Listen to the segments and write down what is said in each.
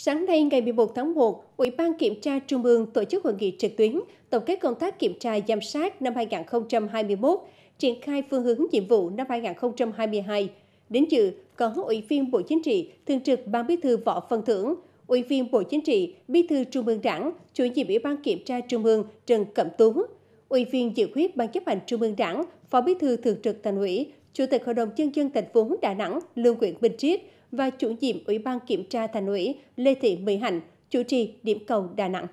Sáng nay ngày 11 tháng 1, Ủy ban Kiểm tra Trung ương tổ chức hội nghị trực tuyến tổng kết công tác kiểm tra giám sát năm 2021, triển khai phương hướng nhiệm vụ năm 2022. Đến dự có Ủy viên Bộ Chính trị, Thường trực Ban Bí thư Võ Văn Thưởng, Ủy viên Bộ Chính trị, Bí thư Trung ương Đảng, Chủ nhiệm Ủy ban Kiểm tra Trung ương Trần Cẩm Tú, Ủy viên Dự khuyết Ban chấp hành Trung ương Đảng, Phó Bí thư Thường trực Thành ủy, Chủ tịch Hội đồng Nhân dân thành phố Đà Nẵng Lương Nguyễn Minh Triết, và chủ nhiệm Ủy ban Kiểm tra Thành ủy Lê Thị Mỹ Hạnh chủ trì điểm cầu Đà Nẵng.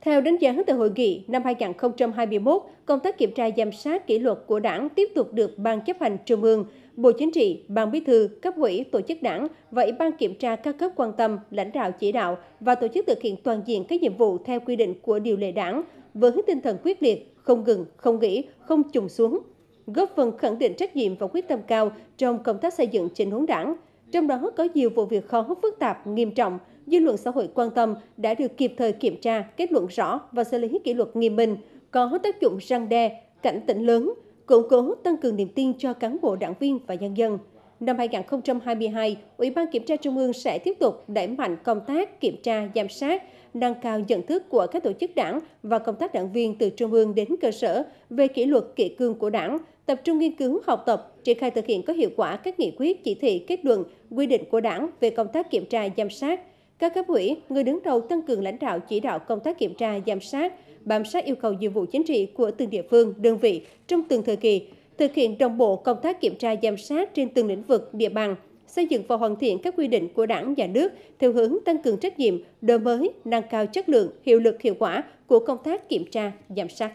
Theo đánh giá từ hội nghị, năm 2021, công tác kiểm tra giám sát kỷ luật của đảng tiếp tục được Ban chấp hành Trung ương, Bộ Chính trị, Ban Bí thư, cấp ủy, tổ chức đảng và Ủy ban kiểm tra các cấp quan tâm, lãnh đạo chỉ đạo và tổ chức thực hiện toàn diện các nhiệm vụ theo quy định của điều lệ đảng với tinh thần quyết liệt, không ngừng, không nghỉ, không trùng xuống, góp phần khẳng định trách nhiệm và quyết tâm cao trong công tác xây dựng chỉnh huống đảng. Trong đó có nhiều vụ việc khó hức phức tạp, nghiêm trọng, dư luận xã hội quan tâm đã được kịp thời kiểm tra, kết luận rõ và xử lý kỷ luật nghiêm minh, có tác dụng răng đe, cảnh tỉnh lớn, củng cố tăng cường niềm tin cho cán bộ đảng viên và nhân dân năm 2022, Ủy ban Kiểm tra Trung ương sẽ tiếp tục đẩy mạnh công tác kiểm tra, giám sát, nâng cao nhận thức của các tổ chức đảng và công tác đảng viên từ trung ương đến cơ sở về kỷ luật kỷ cương của đảng, tập trung nghiên cứu học tập, triển khai thực hiện có hiệu quả các nghị quyết, chỉ thị, kết luận, quy định của đảng về công tác kiểm tra, giám sát. Các cấp ủy, người đứng đầu tăng cường lãnh đạo chỉ đạo công tác kiểm tra, giám sát, bám sát yêu cầu nhiệm vụ chính trị của từng địa phương, đơn vị trong từng thời kỳ, thực hiện đồng bộ công tác kiểm tra giám sát trên từng lĩnh vực địa bàn, xây dựng và hoàn thiện các quy định của Đảng và nước theo hướng tăng cường trách nhiệm, đổi mới, nâng cao chất lượng, hiệu lực hiệu quả của công tác kiểm tra, giám sát.